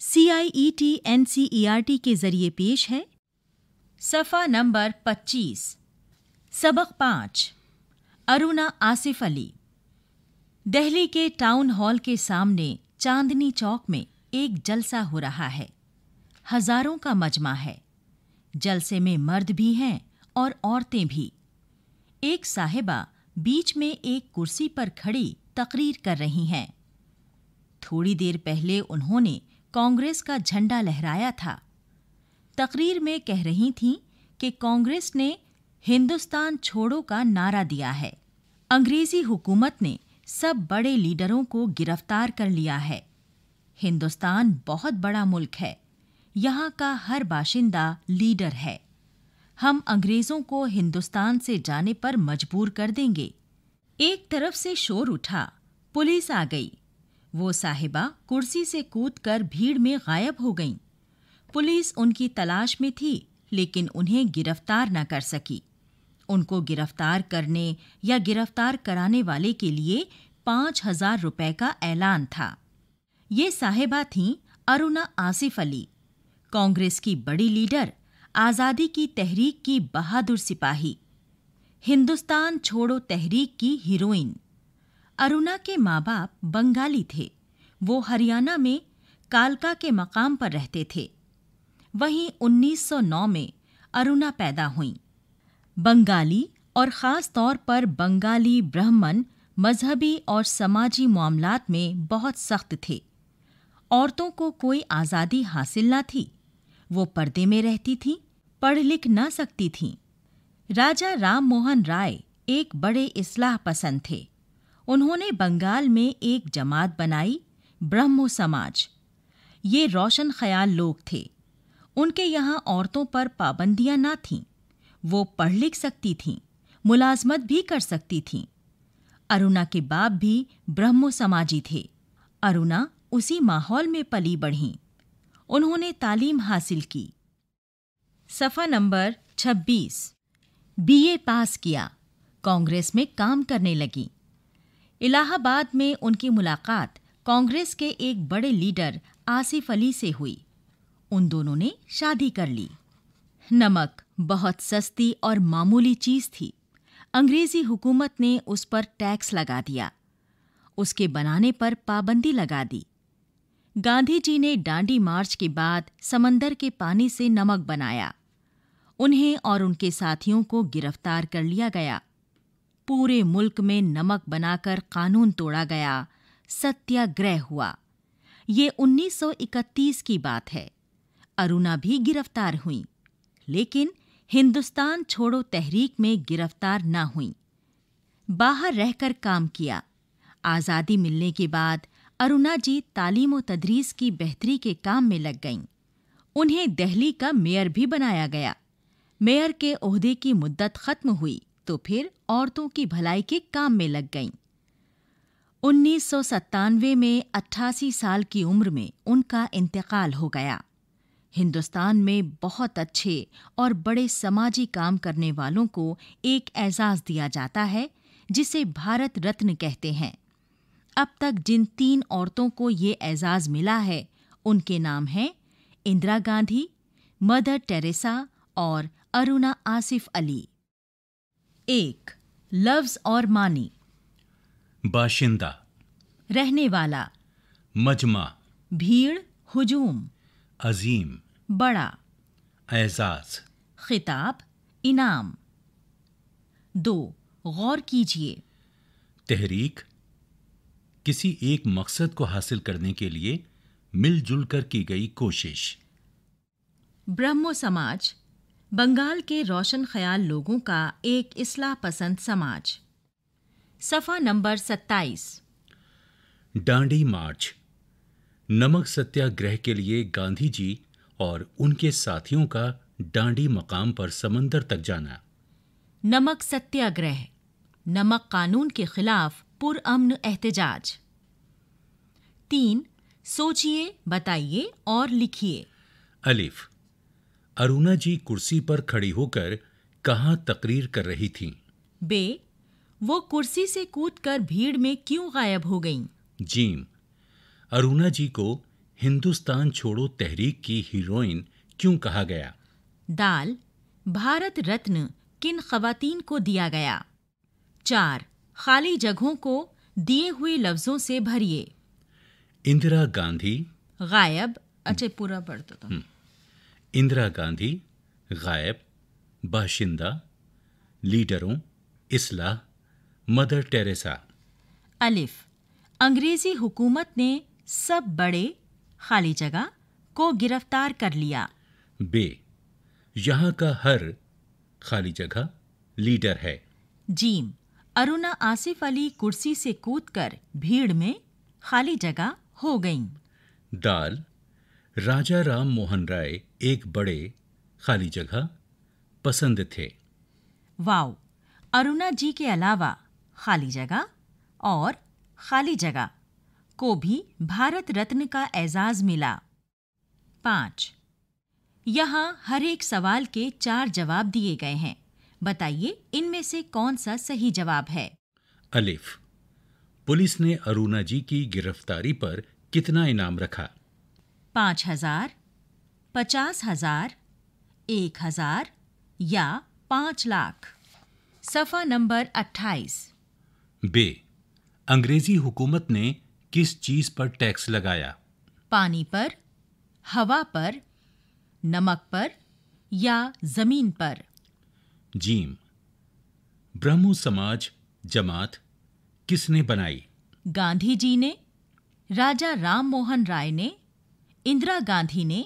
C I E T N C E R T के जरिए पेश है सफ़ा नंबर 25 सबक पांच अरुणा आसिफ अली दिल्ली के टाउन हॉल के सामने चांदनी चौक में एक जलसा हो रहा है हजारों का मजमा है जलसे में मर्द भी हैं और औरतें भी एक साहिबा बीच में एक कुर्सी पर खड़ी तकरीर कर रही हैं थोड़ी देर पहले उन्होंने कांग्रेस का झंडा लहराया था तकरीर में कह रही थी कि कांग्रेस ने हिंदुस्तान छोड़ो का नारा दिया है अंग्रेजी हुकूमत ने सब बड़े लीडरों को गिरफ्तार कर लिया है हिंदुस्तान बहुत बड़ा मुल्क है यहाँ का हर बाशिंदा लीडर है हम अंग्रेज़ों को हिंदुस्तान से जाने पर मजबूर कर देंगे एक तरफ से शोर उठा पुलिस आ गई वो साहिबा कुर्सी से कूदकर भीड़ में गायब हो गईं। पुलिस उनकी तलाश में थी लेकिन उन्हें गिरफ्तार न कर सकी उनको गिरफ्तार करने या गिरफ्तार कराने वाले के लिए पाँच हजार रुपये का ऐलान था ये साहिबा थीं अरुणा आसिफ अली कांग्रेस की बड़ी लीडर आज़ादी की तहरीक की बहादुर सिपाही हिंदुस्तान छोड़ो तहरीक की हीरोइन अरुणा के माँ बाप बंगाली थे वो हरियाणा में कालका के मकाम पर रहते थे वहीं 1909 में अरुणा पैदा हुई बंगाली और ख़ास तौर पर बंगाली ब्राह्मण मजहबी और समाजी मामलात में बहुत सख्त थे औरतों को कोई आज़ादी हासिल ना थी वो पर्दे में रहती थीं पढ़ लिख ना सकती थीं राजा राम मोहन राय एक बड़े इसलाह पसंद थे उन्होंने बंगाल में एक जमात बनाई ब्रह्म समाज ये रोशन ख्याल लोग थे उनके यहाँ औरतों पर पाबंदियाँ ना थीं वो पढ़ लिख सकती थीं मुलाजमत भी कर सकती थीं अरुणा के बाप भी ब्रह्मो समाजी थे अरुणा उसी माहौल में पली बढ़ीं उन्होंने तालीम हासिल की सफ़ा नंबर 26 बीए पास किया कांग्रेस में काम करने लगी इलाहाबाद में उनकी मुलाकात कांग्रेस के एक बड़े लीडर आसिफ अली से हुई उन दोनों ने शादी कर ली नमक बहुत सस्ती और मामूली चीज थी अंग्रेजी हुकूमत ने उस पर टैक्स लगा दिया उसके बनाने पर पाबंदी लगा दी गांधी जी ने डांडी मार्च के बाद समंदर के पानी से नमक बनाया उन्हें और उनके साथियों को गिरफ्तार कर लिया गया पूरे मुल्क में नमक बनाकर कानून तोड़ा गया सत्याग्रह हुआ ये 1931 की बात है अरुणा भी गिरफ्तार हुई लेकिन हिंदुस्तान छोड़ो तहरीक में गिरफ्तार ना हुई बाहर रहकर काम किया आज़ादी मिलने के बाद अरुणा जी तालीम व तदरीस की बेहतरी के काम में लग गईं उन्हें दिल्ली का मेयर भी बनाया गया मेयर के ओहदे की मुद्दत खत्म हुई तो फिर औरतों की भलाई के काम में लग गईं उन्नीस में 88 साल की उम्र में उनका इंतकाल हो गया हिंदुस्तान में बहुत अच्छे और बड़े समाजी काम करने वालों को एक एजाज़ दिया जाता है जिसे भारत रत्न कहते हैं अब तक जिन तीन औरतों को ये एजाज़ मिला है उनके नाम हैं इंदिरा गांधी मदर टेरेसा और अरुणा आसिफ अली एक लफ्ज और मानी बाशिंदा रहने वाला मजमा भीड़ हुजूम अजीम बड़ा एजाज खिताब इनाम दो गौर कीजिए तहरीक किसी एक मकसद को हासिल करने के लिए मिलजुल कर की गई कोशिश ब्रह्मो समाज बंगाल के रोशन ख्याल लोगों का एक इसलाह पसंद समाज सफ़ा नंबर 27 डांडी मार्च नमक सत्याग्रह के लिए गांधी जी और उनके साथियों का डांडी मकाम पर समंदर तक जाना नमक सत्याग्रह नमक कानून के खिलाफ पुरअमन एहतजाज तीन सोचिए बताइए और लिखिए अलिफ अरुणा जी कुर्सी पर खड़ी होकर कहाँ तकरीर कर रही थीं। बे वो कुर्सी से कूदकर भीड़ में क्यों गायब हो गईं? जीम अरुणा जी को हिंदुस्तान छोड़ो तहरीक की हीरोइन क्यों कहा गया दाल भारत रत्न किन खातन को दिया गया चार खाली जगहों को दिए हुए लफ्जों से भरिए इंदिरा गांधी गायब अच्छा पूरा पढ़ता तो था इंदिरा गांधी गायब बाशिंदा लीडरों इसलाह मदर टेरेसा अलिफ अंग्रेजी हुकूमत ने सब बड़े खाली जगह को गिरफ्तार कर लिया बे यहाँ का हर खाली जगह लीडर है जीम अरुणा आसिफ अली कुर्सी से कूदकर भीड़ में खाली जगह हो गईं। दाल राजा राम मोहन राय एक बड़े खाली जगह पसंद थे वाओ अरुणा जी के अलावा खाली जगह और खाली जगह को भी भारत रत्न का एजाज मिला पाँच यहाँ हर एक सवाल के चार जवाब दिए गए हैं बताइए इनमें से कौन सा सही जवाब है अलिफ पुलिस ने अरुणा जी की गिरफ्तारी पर कितना इनाम रखा पाँच हजार पचास हजार एक हजार या पाँच लाख सफ़ा नंबर अट्ठाईस बे अंग्रेज़ी हुकूमत ने किस चीज़ पर टैक्स लगाया पानी पर हवा पर नमक पर या ज़मीन पर जीम ब्रह्मो समाज जमात किसने बनाई गांधी जी ने राजा राम मोहन राय ने इंदिरा गांधी ने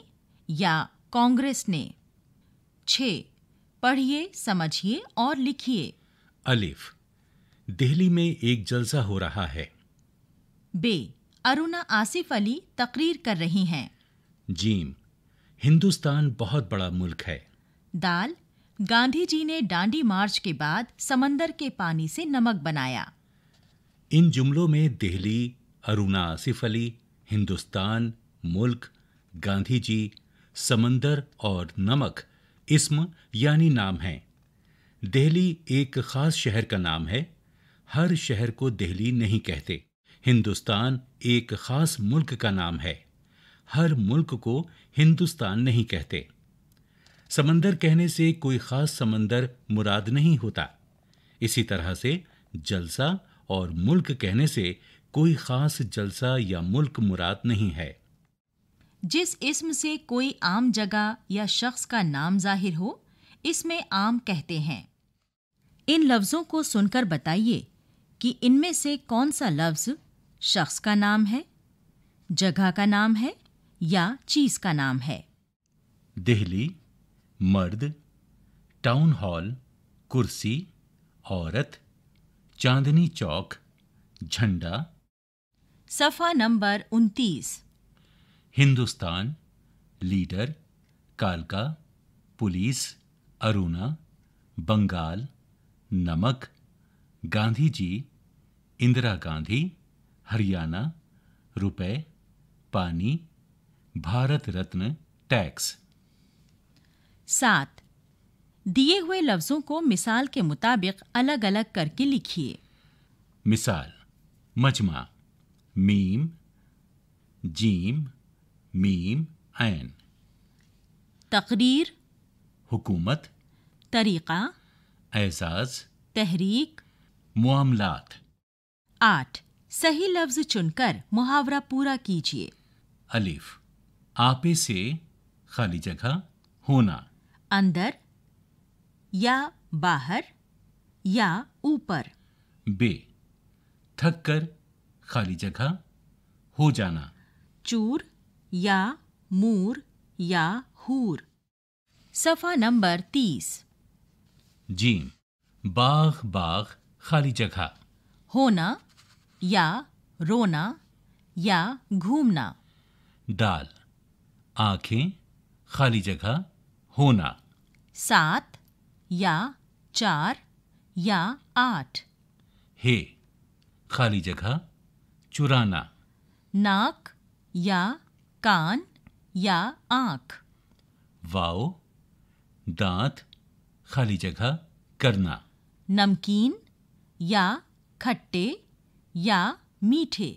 या कांग्रेस ने छ पढ़िए समझिए और लिखिए अलिफ दिल्ली में एक जलसा हो रहा है बे अरुणा आसिफ अली तकरीर कर रही हैं जीम हिंदुस्तान बहुत बड़ा मुल्क है दाल गांधी जी ने डांडी मार्च के बाद समंदर के पानी से नमक बनाया इन जुमलों में दिल्ली अरुणा आसिफ अली हिंदुस्तान मुल्क गांधी जी समंदर और नमक इस्म यानी नाम हैं दिल्ली एक ख़ास शहर का नाम है हर शहर को दिल्ली नहीं कहते हिंदुस्तान एक ख़ास मुल्क का नाम है हर मुल्क को हिंदुस्तान नहीं कहते समंदर कहने से कोई ख़ास समंदर मुराद नहीं होता इसी तरह से जलसा और मुल्क कहने से कोई ख़ास जलसा या मुल्क मुराद नहीं है जिस इस्म से कोई आम जगह या शख्स का नाम जाहिर हो इसमें आम कहते हैं इन लफ्ज़ों को सुनकर बताइए कि इनमें से कौन सा लफ्ज़ शख्स का नाम है जगह का नाम है या चीज़ का नाम है दिल्ली मर्द टाउन हॉल कुर्सी औरत चांदनी चौक झंडा सफ़ा नंबर उनतीस हिंदुस्तान लीडर कालका पुलिस अरुणा बंगाल नमक गांधी जी इंदिरा गांधी हरियाणा रुपए पानी भारत रत्न टैक्स सात दिए हुए लफ्जों को मिसाल के मुताबिक अलग अलग करके लिखिए मिसाल मजमा मीम जीम मीम ऐन तकरीर हुकूमत तरीक़ा एजाज तहरीक मामलात आठ सही लफ्ज चुनकर मुहावरा पूरा कीजिए अलीफ आपे से खाली जगह होना अंदर या बाहर या ऊपर बे थक कर खाली जगह हो जाना चूर या मूर या हूर सफा नंबर तीस जी बाघ बाघ खाली जगह होना या रोना या घूमना दाल आंखें खाली जगह होना सात या चार या आठ हे खाली जगह चुराना नाक या कान या आंख वाओ दांत खाली जगह करना नमकीन या खट्टे या मीठे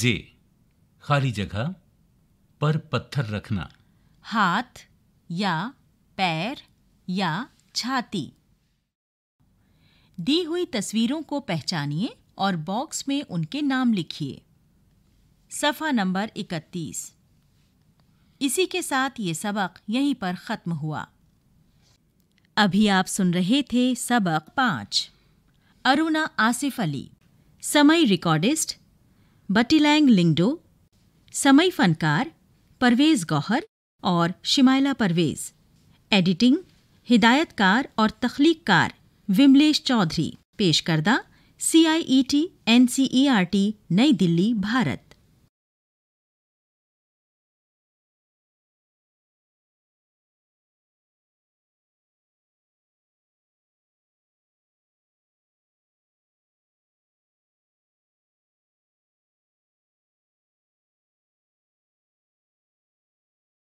जे खाली जगह पर पत्थर रखना हाथ या पैर या छाती दी हुई तस्वीरों को पहचानिए और बॉक्स में उनके नाम लिखिए सफ़ा नंबर इकतीस इसी के साथ ये सबक यहीं पर ख़त्म हुआ अभी आप सुन रहे थे सबक पांच अरुणा आसिफ अली समय रिकॉर्डिस्ट बटीलैंग लिंगडो समय फनकार परवेज़ गौहर और शिमाइला परवेज़ एडिटिंग हिदायतकार और तख्लीककार विमलेश चौधरी पेश करदा C I E e T N C E e R T Nai Delhi Bharat